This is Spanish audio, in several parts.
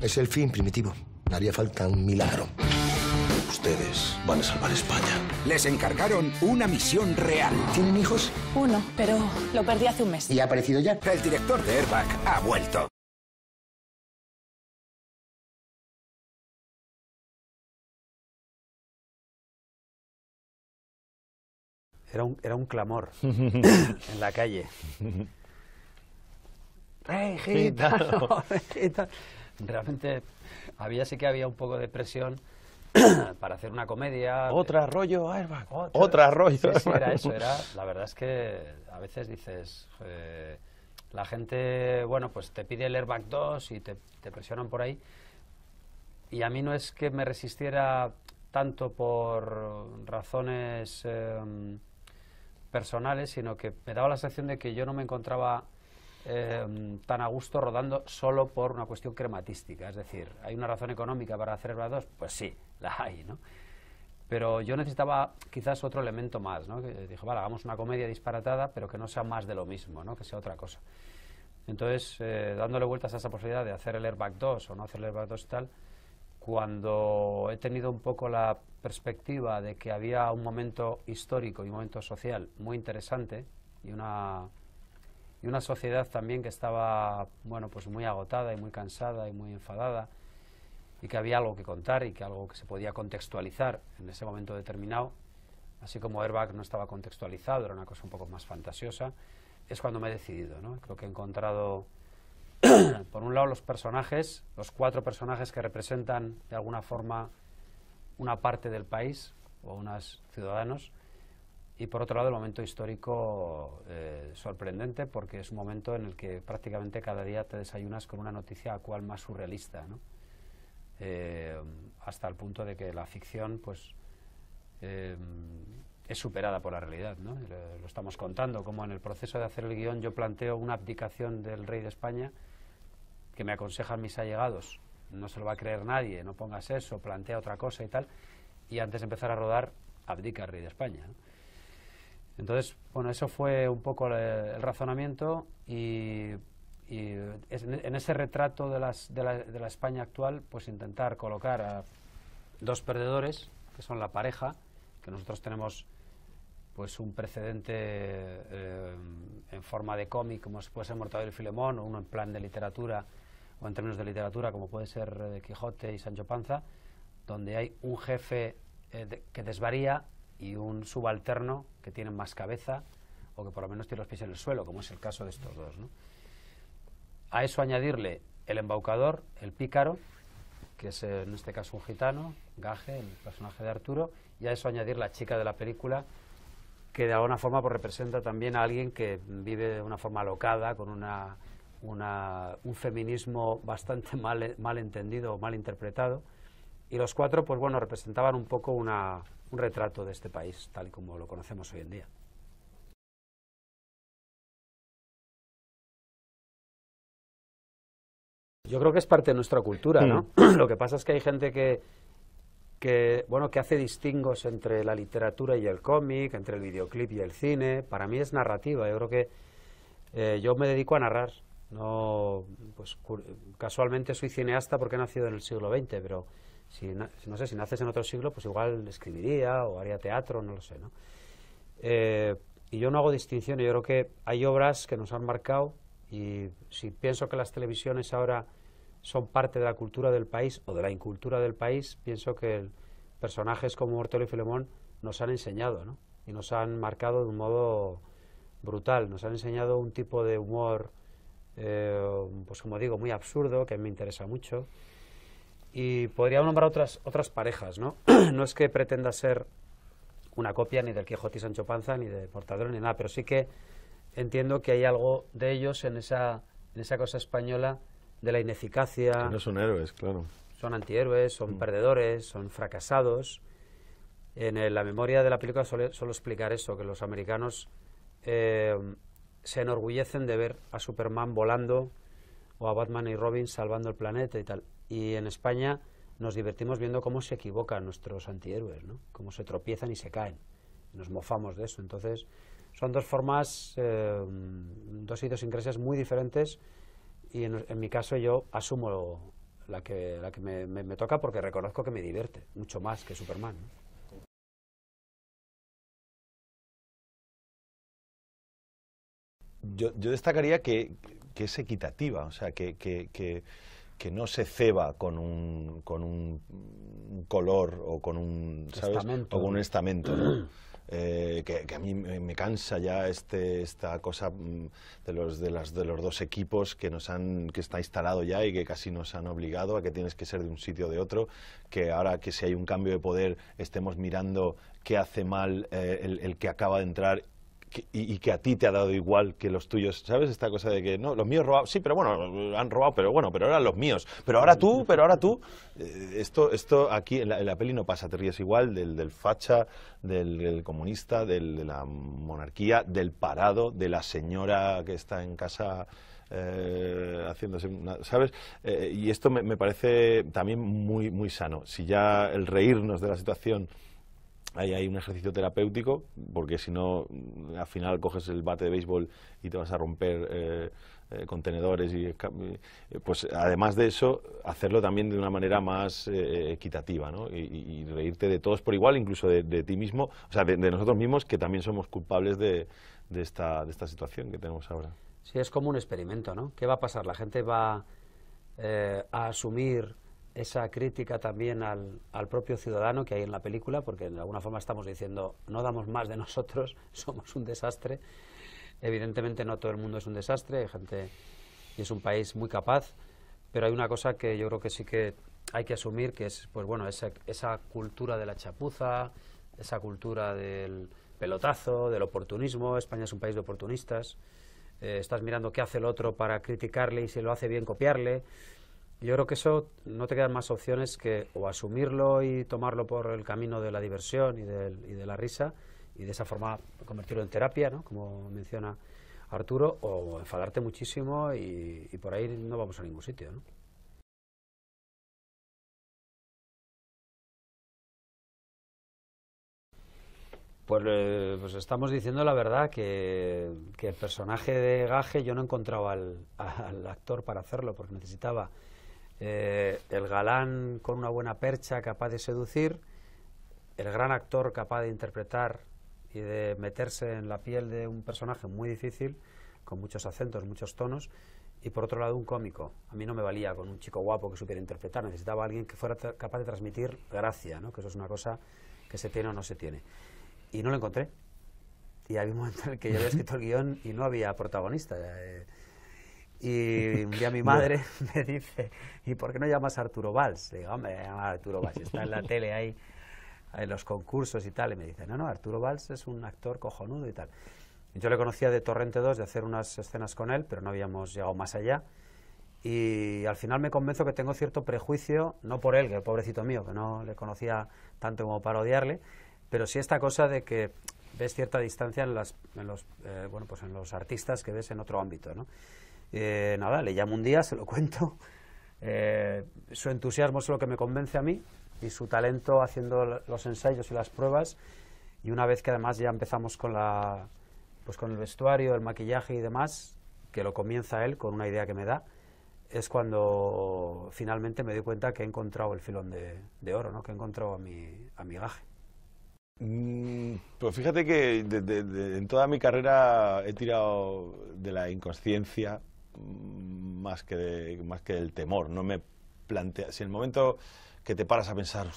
Es el fin primitivo. Haría falta un milagro. Ustedes van a salvar España. Les encargaron una misión real. ¿Tienen hijos? Uno, pero lo perdí hace un mes. ¿Y ha aparecido ya? El director de Airbag ha vuelto. Era un, clamor en la calle. Eh, ¡Rey, realmente había sí que había un poco de presión para hacer una comedia. Otra rollo Airbag. Otra, rollo. era eso. Era, la verdad es que a veces dices, eh, la gente, bueno, pues te pide el Airbag 2 y te, presionan por ahí. Y a mí no es que me resistiera tanto por razones em, personales, sino que me daba la sensación de que yo no me encontraba Em, tan a gusto rodando solo por una cuestión crematística. Es decir, ¿hay una razón económica para hacer Airbag 2? Pues sí, la hay, ¿no? Pero yo necesitaba quizás otro elemento más, ¿no? Que dije, vale, hagamos una comedia disparatada, pero que no sea más de lo mismo, ¿no? Que sea otra cosa. Entonces, eh, dándole vueltas a esa posibilidad de hacer el Airbag 2 o no hacer el Airbag 2 y tal, cuando he tenido un poco la perspectiva de que había un momento histórico y un momento social muy interesante y una y una sociedad también que estaba bueno, pues muy agotada y muy cansada y muy enfadada y que había algo que contar y que algo que se podía contextualizar en ese momento determinado, así como Airbag no estaba contextualizado, era una cosa un poco más fantasiosa, es cuando me he decidido. ¿no? Creo que he encontrado, por un lado, los personajes, los cuatro personajes que representan de alguna forma una parte del país o unos ciudadanos, y por otro lado el momento histórico eh, sorprendente porque es un momento en el que prácticamente cada día te desayunas con una noticia a cual más surrealista, ¿no? Eh, hasta el punto de que la ficción pues eh, es superada por la realidad. ¿no? Lo, estamos contando, como en el proceso de hacer el guión yo planteo una abdicación del rey de España que me aconsejan mis allegados, no se lo va a creer nadie, no pongas eso, plantea otra cosa y tal, y antes de empezar a rodar abdica el rey de España. Entonces, bueno, eso fue un poco el, razonamiento y, en ese retrato de, la, España actual, pues intentar colocar a dos perdedores, que son la pareja, que nosotros tenemos pues un precedente eh, en forma de cómic, como puede ser Mortadelo y Filemón, o uno en plan de literatura, o en términos de literatura, como puede ser eh, Quijote y Sancho Panza, donde hay un jefe eh, que desvaría y un subalterno que tiene más cabeza o que por lo menos tiene los pies en el suelo, como es el caso de estos dos. A eso añadirle el embaucador, el pícaro, que es eh, en este caso un gitano, Gaje, el personaje de Arturo, y a eso añadir la chica de la película, que de alguna forma pues, representa también a alguien que vive de una forma alocada, con una, un feminismo bastante mal, mal entendido o mal interpretado. Y los cuatro, pues bueno, representaban un poco una, un retrato de este país tal y como lo conocemos hoy en día. Yo creo que es parte de nuestra cultura, ¿no? Mm. Lo que pasa es que hay gente que, bueno, que hace distingos entre la literatura y el cómic, entre el videoclip y el cine. Para mí es narrativa. Yo creo que eh, yo me dedico a narrar. No, pues, casualmente soy cineasta porque he nacido en el siglo XX, pero si, no, sé, si naces en otro siglo, pues igual escribiría o haría teatro, no lo sé, ¿no? Eh, y yo no hago distinción, yo creo que hay obras que nos han marcado y si pienso que las televisiones ahora son parte de la cultura del país o de la incultura del país, pienso que personajes como Hortelio y Filemón nos han enseñado ¿no? y nos han marcado de un modo brutal, nos han enseñado un tipo de humor, eh, pues como digo, muy absurdo, que me interesa mucho, y podría nombrar otras, otras parejas, ¿no? no es que pretenda ser una copia ni del Quijote y Sancho Panza, ni de Portadero, ni nada, pero sí que entiendo que hay algo de ellos en esa, cosa española de la ineficacia. no son héroes, claro. Son antihéroes, son mm. perdedores, son fracasados. En la memoria de la película suelo, explicar eso, que los americanos eh, se enorgullecen de ver a Superman volando o a Batman y Robin salvando el planeta y tal y en España nos divertimos viendo cómo se equivocan nuestros antihéroes, ¿no? cómo se tropiezan y se caen. Nos mofamos de eso. Entonces, son dos formas, eh, dos idiosincrasias muy diferentes y en, mi caso yo asumo la que, me, toca porque reconozco que me divierte mucho más que Superman. Yo, yo, destacaría que, es equitativa, o sea, que que no se ceba con un, con un color o con un, Estamento. O con un estamento. Eh, que, a mí me cansa ya este, esta cosa mm, de los, de, las, de los dos equipos que, nos han, que está instalado ya y que casi nos han obligado a que tienes que ser de un sitio o de otro, que ahora que si hay un cambio de poder estemos mirando qué hace mal eh, el que acaba de entrar y, que a ti te ha dado igual que los tuyos. ¿Sabes? Esta cosa de que no, los míos robados, sí, pero bueno, han robado, pero bueno, pero eran los míos. Pero ahora tú, pero ahora tú. Eh, esto, esto aquí en la, peli no pasa, te ríes igual del, facha, del, comunista, del, de la monarquía, del parado, de la señora que está en casa. Eh, haciéndose, ¿sabes? Eh, y esto me, me, parece también muy, muy sano. Si ya el reírnos de la situación ahí hay un ejercicio terapéutico, porque si no, al final coges el bate de béisbol y te vas a romper eh, eh, contenedores. y eh, Pues además de eso, hacerlo también de una manera más equitativa, ¿no? Y, reírte de todos por igual, incluso de, ti mismo, o sea, de, nosotros mismos, que también somos culpables de, esta, de esta situación que tenemos ahora. Sí, es como un experimento, ¿no? ¿Qué va a pasar? La gente va a asumir esa crítica también al, al, propio ciudadano que hay en la película, porque de alguna forma estamos diciendo, no damos más de nosotros, somos un desastre. Evidentemente no todo el mundo es un desastre, hay gente y es un país muy capaz, pero hay una cosa que yo creo que sí que hay que asumir, que es pues bueno, esa, esa cultura de la chapuza, esa cultura del pelotazo, del oportunismo. España es un país de oportunistas. Eh, estás mirando qué hace el otro para criticarle y si lo hace bien copiarle. Yo creo que eso no te quedan más opciones que o asumirlo y tomarlo por el camino de la diversión y, del, y de la risa y de esa forma convertirlo en terapia, ¿no? como menciona Arturo, o enfadarte muchísimo y, por ahí no vamos a ningún sitio. ¿no? Pues, eh, pues estamos diciendo la verdad que, el personaje de Gaje yo no encontraba al actor para hacerlo porque necesitaba eh, el galán con una buena percha capaz de seducir, el gran actor capaz de interpretar y de meterse en la piel de un personaje muy difícil, con muchos acentos, muchos tonos, y por otro lado un cómico. A mí no me valía con un chico guapo que supiera interpretar, necesitaba alguien que fuera capaz de transmitir gracia, ¿no? que eso es una cosa que se tiene o no se tiene. Y no lo encontré. Y había un momento en el que yo había escrito el guión y no había protagonista. Eh, y un día mi madre me dice, ¿y por qué no llamas a Arturo Valls? Le digo, hombre, llama Arturo Valls, está en la tele ahí, en los concursos y tal. Y me dice, no, no, Arturo Valls es un actor cojonudo y tal. Yo le conocía de Torrente 2, de hacer unas escenas con él, pero no habíamos llegado más allá. Y al final me convenzo que tengo cierto prejuicio, no por él, que el pobrecito mío, que no le conocía tanto como para odiarle, pero sí esta cosa de que ves cierta distancia en, los, eh, bueno, pues en los artistas que ves en otro ámbito, ¿no? Eh, nada, le llamo un día, se lo cuento. Eh, su entusiasmo es lo que me convence a mí y su talento haciendo los ensayos y las pruebas. Y una vez que además ya empezamos pues con, el vestuario, el maquillaje y demás, que lo comienza él con una idea que me da, es cuando finalmente me doy cuenta que he encontrado el filón de, oro, ¿no? que he encontrado a mi, a gaje. Mm, pues fíjate que en toda mi carrera he tirado de la inconsciencia, más que, más que del temor. No me plantea. Si el momento que te paras a pensar,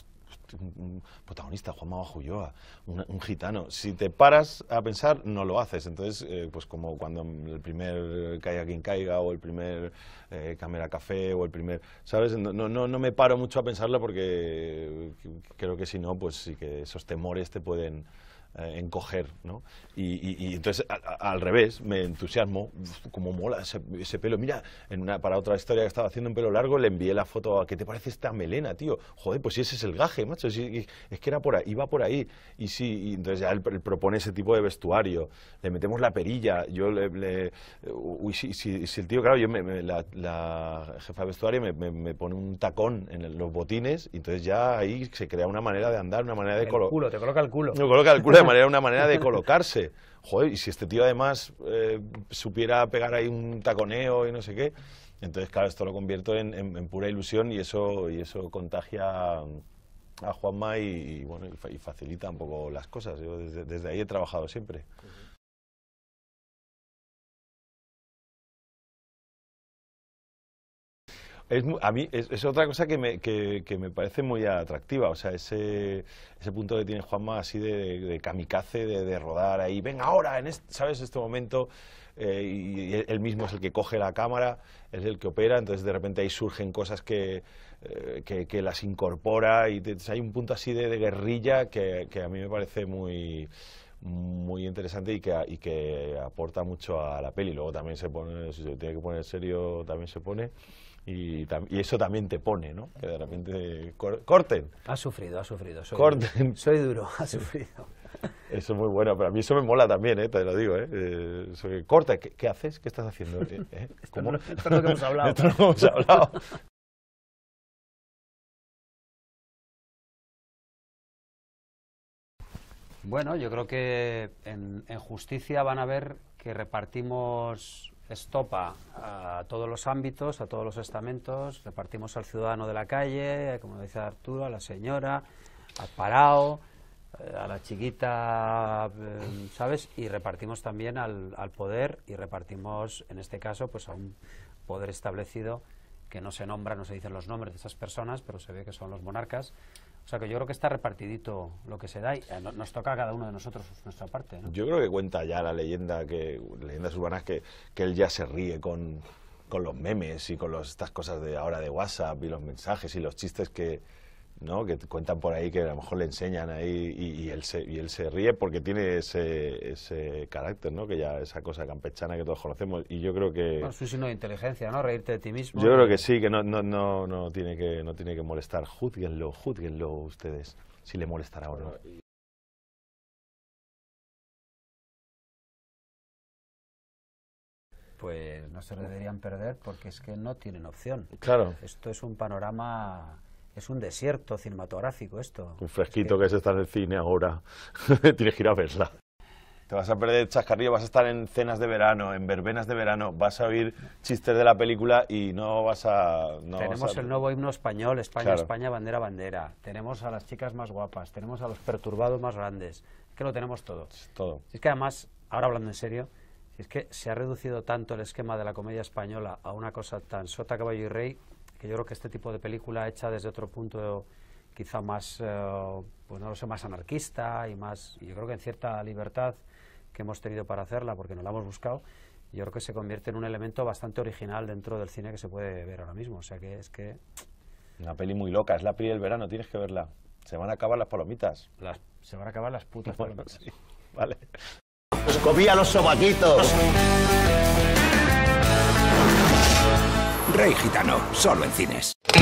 un protagonista, Juan Mago Ulloa, un, gitano. Si te paras a pensar, no lo haces. Entonces, eh, pues como cuando el primer caiga quien caiga, o el primer eh, camera café, o el primer. ¿Sabes? No, no, no me paro mucho a pensarlo porque creo que si no, pues sí que esos temores te pueden eh, encoger, ¿no? Y, entonces al revés, me entusiasmo, como mola ese, pelo. Mira, en una, para otra historia que estaba haciendo un pelo largo, le envié la foto a, ¿qué te parece esta melena, tío? Joder, pues si ese es el gaje, macho, es que era por ahí, iba por ahí. Y si entonces ya él, propone ese tipo de vestuario, le metemos la perilla, yo le... uy, si, si, el tío, claro, yo me, la, jefa de vestuario me, pone un tacón en los botines, y entonces ya ahí se crea una manera de andar, una manera de... El culo, te coloca el culo. coloca el culo manera, una manera de colocarse. Joder, y si este tío además eh, supiera pegar ahí un taconeo y no sé qué, entonces claro, esto lo convierto en, pura ilusión y eso, y eso contagia a Juanma y, bueno, y facilita un poco las cosas. Yo desde, ahí he trabajado siempre. Es, a mí es, otra cosa que me, parece muy atractiva, o sea, ese, punto que tiene Juanma así de, kamikaze, de, rodar ahí, venga ahora, en este, ¿sabes? Este momento, eh, y, el él mismo es el que coge la cámara, es el que opera, entonces de repente ahí surgen cosas que, eh, las incorpora, y hay un punto así de, guerrilla que, a mí me parece muy muy interesante y que, aporta mucho a la peli. Luego también se pone, si se tiene que poner en serio, también se pone. Y, eso también te pone, ¿no? Que de repente corten. Ha sufrido, ha sufrido. Soy, corten. Soy duro, ha sufrido. Eso es muy bueno, pero a mí eso me mola también, ¿eh? te lo digo. ¿eh? eh corta, ¿qué, haces? ¿Qué estás haciendo? Eh, esto, es lo hemos hablado. Bueno, yo creo que en justicia van a ver que repartimos estopa a todos los ámbitos, a todos los estamentos, repartimos al ciudadano de la calle, como dice Arturo, a la señora, al parao, eh, a la chiquita, eh, ¿sabes? Y repartimos también al, al, poder y repartimos, en este caso, pues a un poder establecido que no se nombra, no se dicen los nombres de esas personas, pero se ve que son los monarcas, o sea que yo creo que está repartidito lo que se da y eh, nos toca a cada uno de nosotros nuestra parte. Yo creo que cuenta ya la leyenda, que leyendas urbanas, que, que él ya se ríe con, con los memes y con los, estas cosas de ahora de WhatsApp y los mensajes y los chistes que, ¿no? que cuentan por ahí que a lo mejor le enseñan ahí y, y él, se, y él se ríe porque tiene ese, ese carácter, ¿no? que ya esa cosa campechana que todos conocemos y yo creo que... Bueno, su signo de inteligencia, ¿no? Reírte de ti mismo. Yo creo que sí, que no, no, no, no, tiene, que, no tiene que molestar. Júzguenlo, júzguenlo ustedes si le molestará o no. Pues no se lo deberían perder porque es que no tienen opción. Claro. Esto es un panorama es un desierto cinematográfico esto. Un fresquito que... es se está en el cine ahora. Tienes que ir a verla. Te vas a perder chascarrillo, vas a estar en cenas de verano, en verbenas de verano, vas a oír chistes de la película y no vas a... tenemos el nuevo himno español, España, España, bandera, bandera. Tenemos a las chicas más guapas, tenemos a los perturbados más grandes. Es que lo tenemos todo. todo. Es que además, ahora hablando en serio, es que se ha reducido tanto el esquema de la comedia española a una cosa tan sota, caballo y rey que yo creo que este tipo de película hecha desde otro punto quizá más, eh, pues no lo sé, más anarquista y más, yo creo que en cierta libertad que hemos tenido para hacerla, porque nos la hemos buscado, yo creo que se convierte en un elemento bastante original dentro del cine que se puede ver ahora mismo. O sea que es que... Una peli muy loca, es la peli del verano, tienes que verla. Se van a acabar las palomitas. Las, se van a acabar las putas palomitas. Vale. Pues los sobaquitos. Rey Gitano, solo en cines.